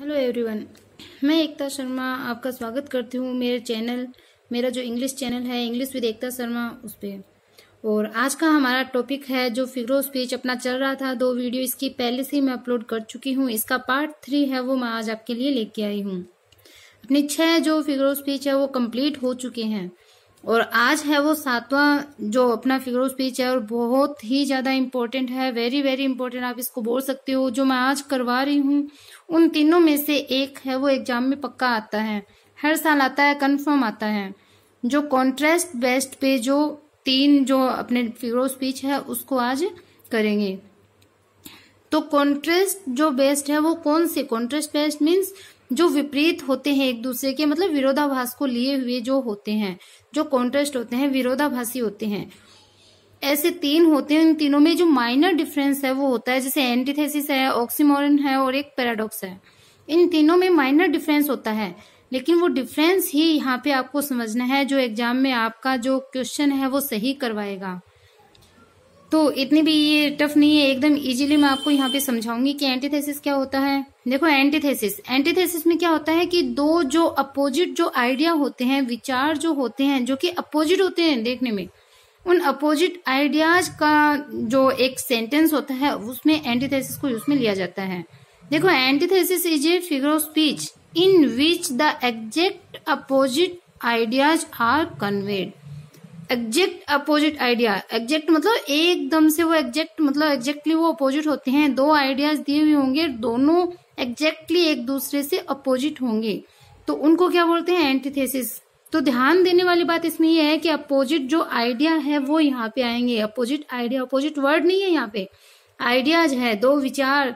hello everyone मैं एकता शर्मा आपका स्वागत करती हूँ मेरे चैनल मेरा जो इंग्लिश चैनल है इंग्लिश विद एकता शर्मा उस पर और आज का हमारा टॉपिक है जो फिगर स्पीच अपना चल रहा था दो वीडियो इसकी पहले से ही मैं अपलोड कर चुकी हूँ इसका पार्ट थ्री है वो मैं आज आपके लिए लेके आई हूँ अपनी छः जो फिगर स्पीच है वो कम्प्लीट हो चुके हैं और आज है वो सातवां जो अपना फिगर ऑफ स्पीच है और बहुत ही ज्यादा इम्पोर्टेंट है वेरी वेरी इम्पोर्टेंट आप इसको बोल सकते हो जो मैं आज करवा रही हूँ उन तीनों में से एक है वो एग्जाम में पक्का आता है हर साल आता है कंफर्म आता है जो कॉन्ट्रेस्ट बेस्ट पे जो तीन जो अपने फिगर ऑफ स्पीच है उसको आज करेंगे तो कॉन्ट्रेस्ट जो बेस्ट है वो कौन से कॉन्ट्रेस्ट बेस्ट मीन्स जो विपरीत होते हैं एक दूसरे के मतलब विरोधाभास को लिए हुए जो होते हैं जो कॉन्ट्रेस्ट होते हैं विरोधाभासी होते हैं ऐसे तीन होते हैं इन तीनों में जो माइनर डिफरेंस है वो होता है जैसे एंटीथेसिस है ऑक्सीमोरन है और एक पैराडॉक्स है इन तीनों में माइनर डिफरेंस होता है लेकिन वो डिफरेंस ही यहाँ पे आपको समझना है जो एग्जाम में आपका जो क्वेश्चन है वो सही करवाएगा तो इतनी भी ये टफ नहीं है एकदम इजीली मैं आपको यहाँ पे समझाऊंगी कि एंटीथेसिस क्या होता है देखो एंटीथेसिस एंटीथेसिस में क्या होता है कि दो जो अपोजिट जो आइडिया होते हैं विचार जो होते हैं जो कि अपोजिट होते हैं देखने में उन अपोजिट आइडियाज का जो एक सेंटेंस होता है उसमें एंटीथेसिस को यूज में लिया जाता है देखो antithesis is a figure of speech in which the exact opposite ideas are conveyed exact opposite idea exact मतलब एकदम से वो एग्जेक्ट मतलब एग्जेक्टली वो अपोजिट होते हैं दो आइडियाज दिए हुए होंगे दोनों एग्जैक्टली एक दूसरे से अपोजिट होंगे तो उनको क्या बोलते हैं एंटीथेसिस तो ध्यान देने वाली बात इसमें यह है कि अपोजिट जो आइडिया है वो यहाँ पे आएंगे अपोजिट आइडिया अपोजिट वर्ड नहीं है यहाँ पे आइडियाज है दो विचार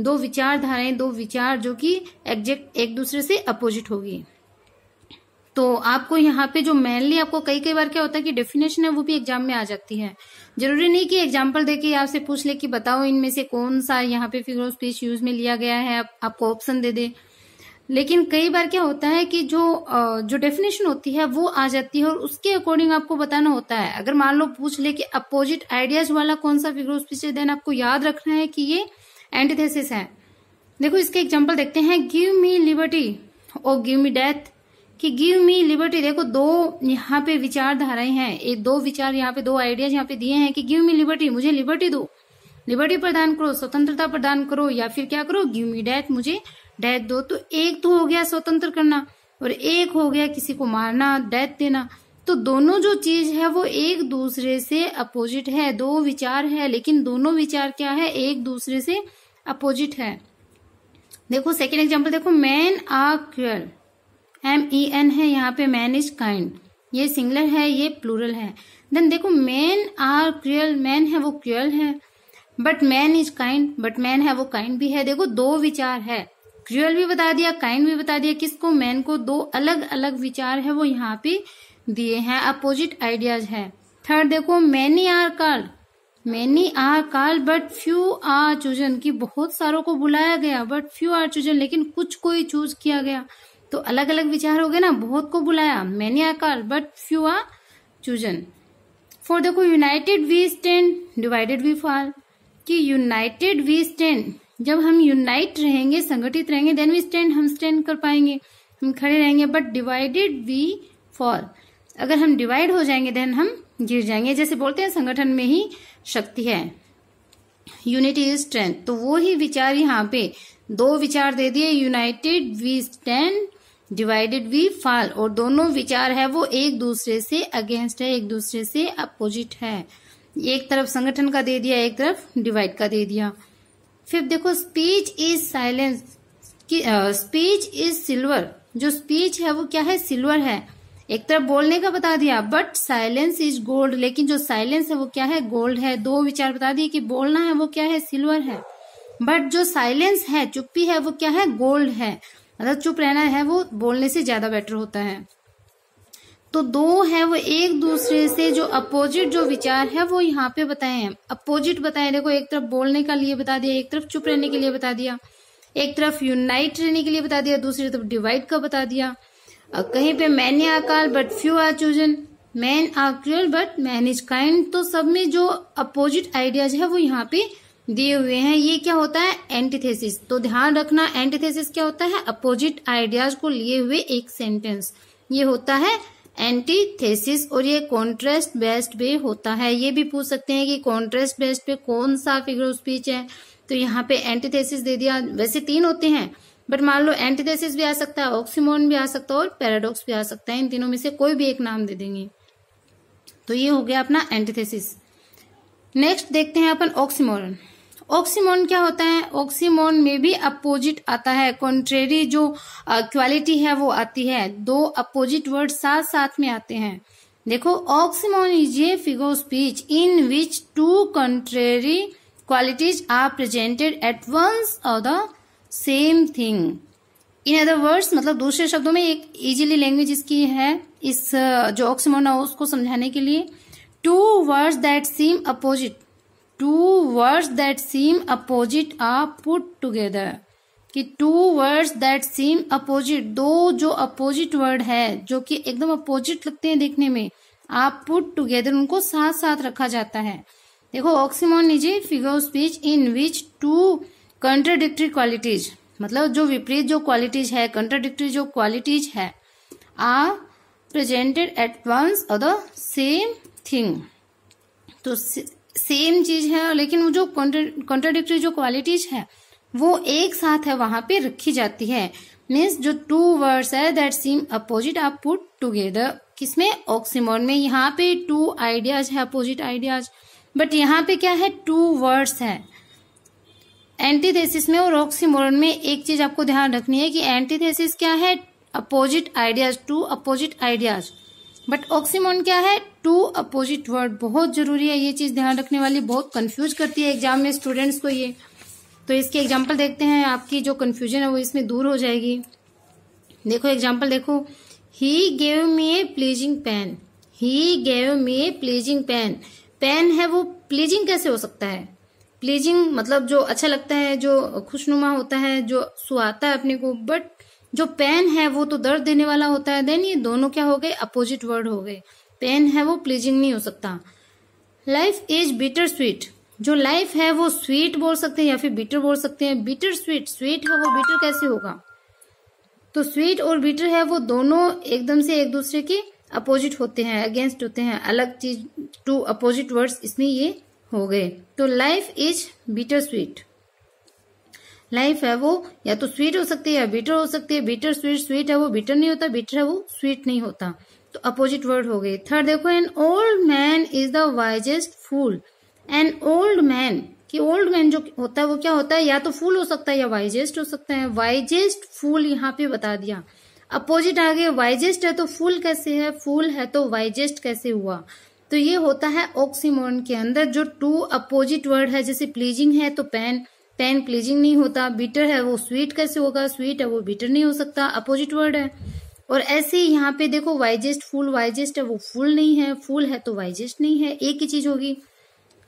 दो विचारधाराएं दो विचार जो कि एग्जेक्ट एक दूसरे से अपोजिट होगी तो आपको यहाँ पे जो मेनली आपको कई कई बार क्या होता है कि डेफिनेशन है वो भी एग्जाम में आ जाती है जरूरी नहीं कि एग्जाम्पल देके आपसे पूछ ले कि बताओ इनमें से कौन सा यहाँ पे फिगर ऑफ स्पीच यूज में लिया गया है आप, आपको ऑप्शन दे दे लेकिन कई बार क्या होता है कि जो जो डेफिनेशन होती है वो आ जाती है और उसके अकॉर्डिंग आपको बताना होता है अगर मान लो पूछ ले कि अपोजिट आइडियाज वाला कौन सा फिगर ऑफ स्पीच है देन आपको याद रखना है कि ये एंटीथेसिस है देखो इसके एग्जाम्पल देखते हैं गिव मी लिबर्टी और गिव मी डेथ कि गिव मी लिबर्टी देखो दो यहाँ पे विचारधाराएं हैं एक दो विचार यहाँ पे दो आइडियाज यहाँ पे दिए हैं कि गिव मी लिबर्टी मुझे लिबर्टी दो लिबर्टी प्रदान करो स्वतंत्रता प्रदान करो या फिर क्या करो गिव मी डेथ मुझे डेथ दो तो एक तो हो गया स्वतंत्र करना और एक हो गया किसी को मारना डेथ देना तो दोनों जो चीज है वो एक दूसरे से अपोजिट है दो विचार है लेकिन दोनों विचार क्या है एक दूसरे से अपोजिट है देखो सेकेंड एग्जाम्पल देखो men are cruel M E N है यहाँ पे मैन इज काइंड ये सिंगलर है ये प्लूरल है देन देखो मैन आर क्रियल मैन है वो क्रियल है but man is kind but man है वो काइंड भी है देखो दो विचार है क्रियल भी बता दिया काइंड भी बता दिया किसको मैन को दो अलग अलग विचार है वो यहाँ पे दिए हैं अपोजिट आइडियाज है थर्ड देखो many are called many are called but few are chosen की बहुत सारों को बुलाया गया बट फ्यू आर चूजन लेकिन कुछ को ही चूज किया गया तो अलग अलग विचार हो गए ना बहुत को बुलाया मैंने आकार but few are chosen for the को united we stand divided we fall कि यूनाइटेड वी स्टैंड जब हम यूनाइट रहेंगे संगठित रहेंगे देन वी स्टैंड हम स्टैंड कर पाएंगे हम खड़े रहेंगे बट डिवाइडेड वी फॉल अगर हम डिवाइड हो जाएंगे देन हम गिर जाएंगे जैसे बोलते हैं संगठन में ही शक्ति है यूनिटी इज स्ट्रेंथ तो वो ही विचार यहाँ पे दो विचार दे दिए united we stand divided we fall और दोनों विचार है वो एक दूसरे से अगेंस्ट है एक दूसरे से अपोजिट है एक तरफ संगठन का दे दिया एक तरफ डिवाइड का दे दिया फिर देखो स्पीच इज साइलेंस की स्पीच इज सिल्वर जो स्पीच है वो क्या है सिल्वर है एक तरफ बोलने का बता दिया बट साइलेंस इज गोल्ड लेकिन जो साइलेंस है वो क्या है गोल्ड है दो विचार बता दिए कि बोलना है वो क्या है सिल्वर है बट जो साइलेंस है चुप्पी है वो क्या है गोल्ड है मतलब चुप रहना है वो बोलने से ज्यादा बेटर होता है तो दो है वो एक दूसरे से जो अपोजिट जो विचार है वो यहाँ पे बताए हैं अपोजिट बताए देखो एक तरफ बोलने का लिए बता दिया एक तरफ चुप रहने के लिए बता दिया एक तरफ यूनाइट रहने के लिए बता दिया दूसरी तरफ डिवाइड का बता दिया और कहीं पे many are called but few are chosen men are cruel but man is kind तो सब में जो अपोजिट आइडियाज है वो यहाँ पे दिए हुए हैं ये क्या होता है एंटीथेसिस तो ध्यान रखना एंटीथेसिस क्या होता है अपोजिट आइडियाज को लिए हुए एक सेंटेंस ये होता है एंटीथेसिस और ये कॉन्ट्रेस्ट बेस्ड पे होता है ये भी पूछ सकते हैं कि कॉन्ट्रेस्ट बेस्ड पे कौन सा फिगर ऑफ स्पीच है तो यहाँ पे एंटीथेसिस दे दिया वैसे तीन होते हैं बट मान लो एंटीथेसिस भी आ सकता है ऑक्सीमोन भी आ सकता है और पैराडॉक्स भी आ सकता है इन तीनों में से कोई भी एक नाम दे देंगे तो ये हो गया अपना एंटीथेसिस नेक्स्ट देखते हैं अपन ऑक्सीमोरन ऑक्सीमोन क्या होता है ऑक्सीमोन में भी अपोजिट आता है कॉन्ट्रेरी जो क्वालिटी है वो आती है दो अपोजिट वर्ड साथ साथ में आते हैं देखो oxymoron is a figure speech in which two contrary qualities are presented at once और the same thing in other words मतलब दूसरे शब्दों में एक इजीली लैंग्वेज इसकी है इस जो ऑक्सीमोन है उसको समझाने के लिए two words that seem opposite two words that seem opposite are put together कि two words that seem opposite दो जो अपोजिट वर्ड है जो कि एकदम अपोजिट लगते हैं देखने में आप पुट टुगेदर उनको साथ साथ रखा जाता है देखो ऑक्सीमोन लीजिए figure of speech in which two contradictory qualities मतलब जो विपरीत जो क्वालिटीज है कंट्राडिक्टरी जो क्वालिटीज है आ प्रेजेंटेड एट वंस और द सेम थिंग तो सेम चीज है लेकिन वो जो कॉन्ट्राडिक्टरी जो क्वालिटीज है वो एक साथ है वहां पे रखी जाती है मीन्स जो टू वर्ड्स है दैट सीम अपोजिट आप पुट टुगेदर किसमें ऑक्सीमोन में यहाँ पे टू आइडियाज है अपोजिट आइडियाज बट यहाँ पे क्या है टू वर्ड्स है एंटीथेसिस में और ऑक्सीमोरन में एक चीज आपको ध्यान रखनी है कि एंटीथेसिस क्या है opposite ideas two opposite ideas but oxymoron क्या है टू अपोजिट वर्ड बहुत जरूरी है ये चीज ध्यान रखने वाली बहुत कंफ्यूज करती है एग्जाम में स्टूडेंट्स को ये तो इसके एग्जाम्पल देखते हैं आपकी जो कन्फ्यूजन है वो इसमें दूर हो जाएगी देखो एग्जाम्पल देखो he gave me a pleasing pain he gave me a pleasing pain pain है वो प्लीजिंग कैसे हो सकता है प्लीजिंग मतलब जो अच्छा लगता है जो खुशनुमा होता है जो सुहाता है अपने को बट जो पेन है वो तो दर्द देने वाला होता है देन ये दोनों क्या हो गए अपोजिट वर्ड हो गए पेन है वो प्लीजिंग नहीं हो सकता लाइफ इज बिटर स्वीट जो लाइफ है वो स्वीट बोल सकते हैं या फिर बिटर बोल सकते हैं बिटर स्वीट स्वीट है वो बिटर कैसे होगा तो स्वीट और बिटर है वो दोनों एकदम से एक दूसरे के अपोजिट होते हैं अगेंस्ट होते हैं अलग चीज टू अपोजिट वर्ड्स इसमें ये हो गए तो life is bitter sweet life है वो या तो स्वीट हो सकती है या बिटर हो सकती है बिटर स्वीट स्वीट है वो बिटर नहीं होता बिटर है वो स्वीट नहीं होता तो अपोजिट वर्ड हो गई थर्ड देखो an old man is the wisest fool an old man कि ओल्ड मैन जो होता है वो क्या होता है या तो फूल हो सकता है या वाइजेस्ट हो सकता है वाइजेस्ट फूल यहाँ पे बता दिया अपोजिट आ गए वाइजेस्ट है तो फूल कैसे है फूल है तो वाइजेस्ट कैसे हुआ तो ये होता है ऑक्सीमोन के अंदर जो टू अपोजिट वर्ड है जैसे प्लीजिंग है तो पेन पेन प्लीजिंग नहीं होता बीटर है वो स्वीट कैसे होगा स्वीट है वो बीटर नहीं हो सकता अपोजिट वर्ड है और ऐसे ही यहाँ पे देखो वाइजेस्ट फूल वाइजेस्ट है वो फूल नहीं है फूल है तो वाइजेस्ट नहीं है एक ही चीज होगी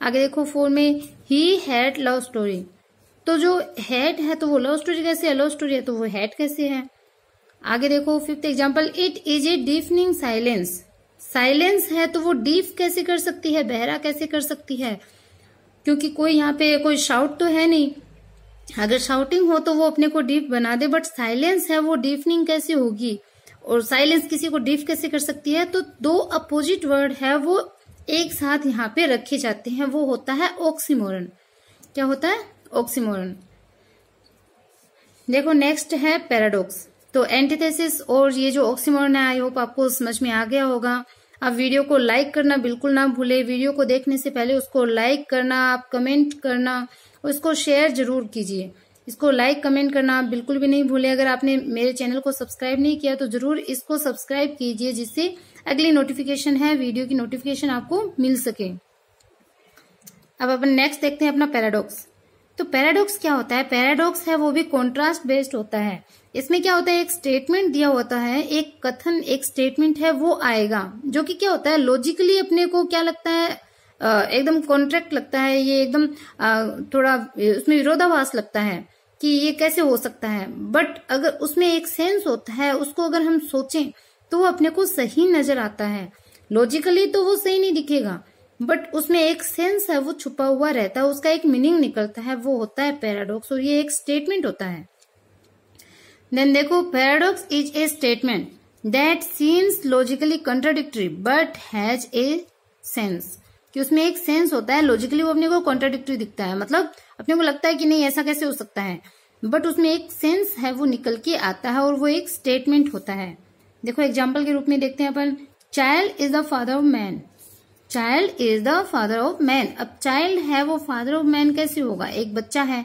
आगे देखो फोर में ही हैड लव स्टोरी तो जो हैड है तो वो लव स्टोरी कैसे है लव स्टोरी है तो वो हैड कैसे है आगे देखो fifth example it is a deafening silence silence है तो वो डीफ कैसे कर सकती है बहरा कैसे कर सकती है क्योंकि कोई यहाँ पे कोई शाउट तो है नहीं अगर शाउटिंग हो तो वो अपने को डीप बना दे बट साइलेंस है वो डीफनिंग कैसे होगी और साइलेंस किसी को डिफ कैसे कर सकती है तो दो अपोजिट वर्ड है वो एक साथ यहाँ पे रखे जाते हैं वो होता है ऑक्सीमोरन क्या होता है ऑक्सीमोरन देखो नेक्स्ट है पैराडॉक्स तो एंटीथेसिस और ये जो ऑक्सीमोरन है आई होप आपको समझ में आ गया होगा आप वीडियो को लाइक करना बिल्कुल ना भूले वीडियो को देखने से पहले उसको लाइक करना आप कमेंट करना उसको शेयर जरूर कीजिए इसको लाइक कमेंट करना बिल्कुल भी नहीं भूले अगर आपने मेरे चैनल को सब्सक्राइब नहीं किया तो जरूर इसको सब्सक्राइब कीजिए जिससे अगली नोटिफिकेशन है वीडियो की नोटिफिकेशन आपको मिल सके अब अपन नेक्स्ट देखते हैं अपना पैराडॉक्स तो पैराडॉक्स क्या होता है पैराडॉक्स है वो भी कॉन्ट्रास्ट बेस्ड होता है इसमें क्या होता है एक स्टेटमेंट दिया होता है एक कथन एक स्टेटमेंट है वो आएगा जो कि क्या होता है लॉजिकली अपने को क्या लगता है एकदम कॉन्ट्रैक्ट लगता है ये एकदम थोड़ा उसमें विरोधाभास लगता है कि ये कैसे हो सकता है बट अगर उसमें एक सेंस होता है उसको अगर हम सोचें तो वो अपने को सही नजर आता है लॉजिकली तो वो सही नहीं दिखेगा बट उसमें एक सेंस है वो छुपा हुआ रहता है उसका एक मीनिंग निकलता है वो होता है पैराडॉक्स और ये एक स्टेटमेंट होता है देन देखो paradox is a statement that seems logically contradictory but has a sense कि उसमें एक सेंस होता है लॉजिकली वो अपने को कॉन्ट्राडिक्टरी दिखता है मतलब अपने को लगता है कि नहीं ऐसा कैसे हो सकता है बट उसमें एक सेंस है वो निकल के आता है और वो एक स्टेटमेंट होता है देखो एग्जाम्पल के रूप में देखते हैं अपन child is the father of man child is the father of man अब चाइल्ड है वो फादर ऑफ मैन कैसे होगा एक बच्चा है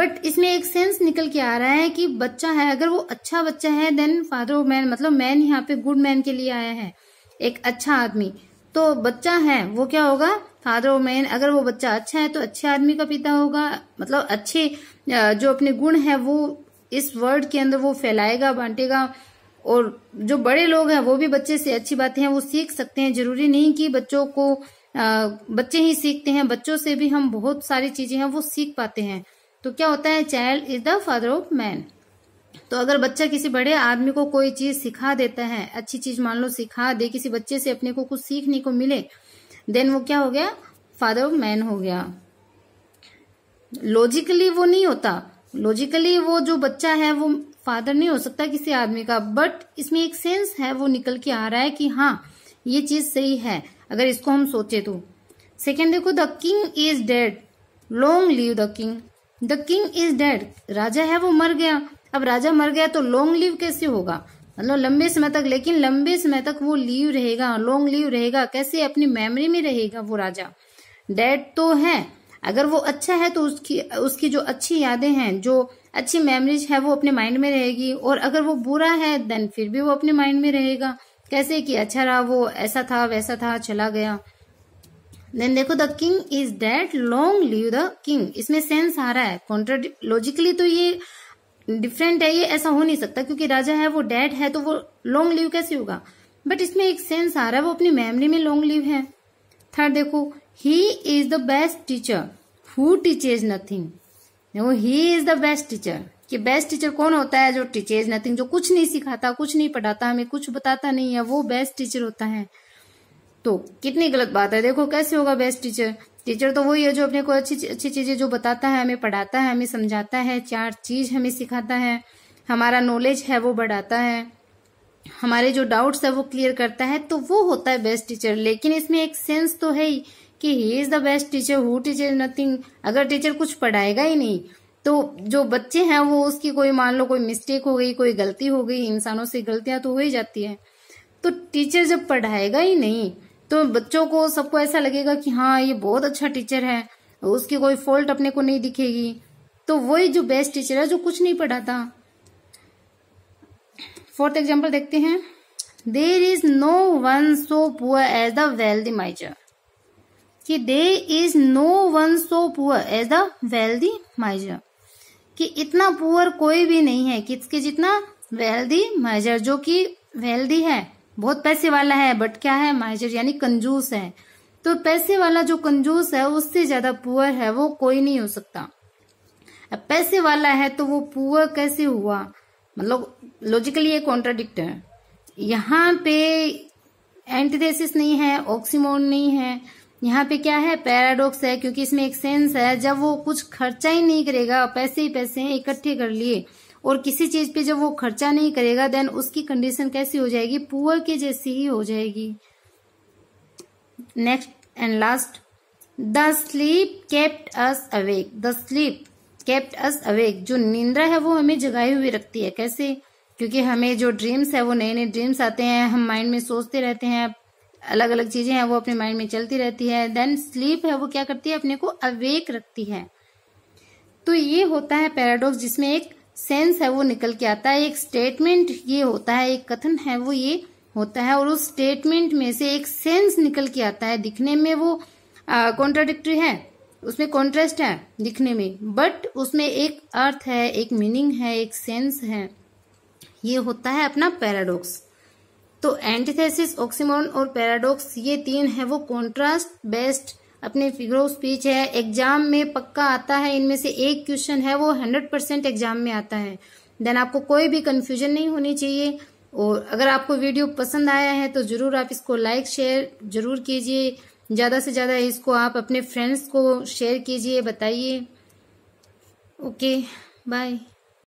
बट इसमें एक सेंस निकल के आ रहा है कि बच्चा है अगर वो अच्छा बच्चा है देन फादर ऑफ मैन मतलब मैन यहाँ पे गुड मैन के लिए आया है एक अच्छा आदमी तो बच्चा है वो क्या होगा फादर और मैन अगर वो बच्चा अच्छा है तो अच्छे आदमी का पिता होगा मतलब अच्छे जो अपने गुण है वो इस वर्ल्ड के अंदर वो फैलाएगा बांटेगा और जो बड़े लोग हैं वो भी बच्चे से अच्छी बातें हैं वो सीख सकते हैं जरूरी नहीं कि बच्चों को आ, बच्चे ही सीखते हैं बच्चों से भी हम बहुत सारी चीजें हैं वो सीख पाते हैं तो क्या होता है child is the father of man तो अगर बच्चा किसी बड़े आदमी को कोई चीज सिखा देता है अच्छी चीज मान लो सिखा दे किसी बच्चे से अपने को कुछ सीखने को मिले देन वो क्या हो गया फादर ऑफ मैन हो गया लॉजिकली वो नहीं होता लॉजिकली वो जो बच्चा है वो फादर नहीं हो सकता किसी आदमी का बट इसमें एक सेंस है वो निकल के आ रहा है कि हाँ ये चीज सही है अगर इसको हम सोचे तो सेकेंड देखो the king is dead long live the king the king is dead राजा है वो मर गया अब राजा मर गया तो लॉन्ग लीव कैसे होगा मतलब लंबे समय तक लेकिन लंबे समय तक वो लीव रहेगा लॉन्ग लीव रहेगा कैसे अपनी मेमोरी में रहेगा वो राजा डेड तो है अगर वो अच्छा है तो उसकी उसकी जो अच्छी यादें हैं जो अच्छी मेमोरीज है वो अपने माइंड में रहेगी और अगर वो बुरा है देन फिर भी वो अपने माइंड में रहेगा कैसे कि अच्छा रहा वो ऐसा था वैसा था चला गया देन देखो the king is dead long live the king इसमें सेंस आ रहा है कॉन्ट्रोडिक लॉजिकली तो ये डिफरेंट है ये ऐसा हो नहीं सकता क्योंकि राजा है वो डेड है तो वो लॉन्ग लीव कैसे होगा बट इसमें एक सेंस आ रहा है वो अपनी मेमोरी में लॉन्ग लीव है थर्ड देखो he is the best teacher who teaches nothing देखो he is the best teacher कि बेस्ट टीचर कौन होता है जो टीचेज नथिंग जो कुछ नहीं सिखाता कुछ नहीं पढ़ाता हमें कुछ बताता नहीं है वो बेस्ट टीचर होता है तो कितनी गलत बात है देखो कैसे होगा बेस्ट टीचर टीचर तो वही है जो अपने को अच्छी अच्छी चीज़ें जो बताता है हमें पढ़ाता है हमें समझाता है चार चीज़ हमें सिखाता है हमारा नॉलेज है वो बढ़ाता है हमारे जो डाउट्स है वो क्लियर करता है तो वो होता है बेस्ट टीचर लेकिन इसमें एक सेंस तो है ही कि he is the best teacher who teacher nothing अगर टीचर कुछ पढ़ाएगा ही नहीं तो जो बच्चे हैं वो उसकी कोई मान लो कोई मिस्टेक हो गई कोई गलती हो गई इंसानों से गलतियां तो हो ही जाती है तो टीचर जब पढ़ाएगा ही नहीं तो बच्चों को सबको ऐसा लगेगा कि हाँ ये बहुत अच्छा टीचर है उसकी कोई फॉल्ट अपने को नहीं दिखेगी तो वही जो बेस्ट टीचर है जो कुछ नहीं पढ़ाता फोर्थ एग्जाम्पल देखते हैं there is no one so poor as the wealthy miser कि there is no one so poor as the wealthy miser कि इतना पुअर कोई भी नहीं है किसके जितना वेल्दी माइजर जो कि वेल्दी है बहुत पैसे वाला है बट क्या है माइजर यानी कंजूस है तो पैसे वाला जो कंजूस है उससे ज्यादा पुअर है वो कोई नहीं हो सकता अब पैसे वाला है तो वो पुअर कैसे हुआ मतलब लॉजिकली ये कॉन्ट्राडिक्ट है यहाँ पे एंटीथेसिस नहीं है ऑक्सीमोन नहीं है यहाँ पे क्या है पैराडॉक्स है क्योंकि इसमें एक सेंस है जब वो कुछ खर्चा ही नहीं करेगा पैसे ही पैसे इकट्ठे कर लिए और किसी चीज पे जब वो खर्चा नहीं करेगा देन उसकी कंडीशन कैसी हो जाएगी पुअर के जैसी ही हो जाएगी next and last the sleep kept us awake the sleep kept us awake जो निंद्रा है वो हमें जगाई हुई रखती है कैसे क्योंकि हमें जो ड्रीम्स है वो नए नए ड्रीम्स आते हैं हम माइंड में सोचते रहते हैं अलग अलग चीजें हैं वो अपने माइंड में चलती रहती है देन स्लीप है वो क्या करती है अपने को अवेक रखती है तो ये होता है पैराडॉक्स जिसमें एक सेंस है वो निकल के आता है एक स्टेटमेंट ये होता है एक कथन है वो ये होता है और उस स्टेटमेंट में से एक सेंस निकल के आता है दिखने में वो कॉन्ट्राडिक्ट्री है उसमें कॉन्ट्रास्ट है दिखने में बट उसमें एक अर्थ है एक मीनिंग है एक सेंस है ये होता है अपना पैराडॉक्स तो एंटीथेसिस ऑक्सीमोन और पैराडॉक्स ये तीन है वो कॉन्ट्रास्ट बेस्ड अपने फिगर ऑफ स्पीच है एग्जाम में पक्का आता है इनमें से एक क्वेश्चन है वो हंड्रेड परसेंट एग्जाम में आता है देन आपको कोई भी कन्फ्यूजन नहीं होनी चाहिए और अगर आपको वीडियो पसंद आया है तो जरूर आप इसको लाइक शेयर जरूर कीजिए ज़्यादा से ज़्यादा इसको आप अपने फ्रेंड्स को शेयर कीजिए बताइए ओके बाय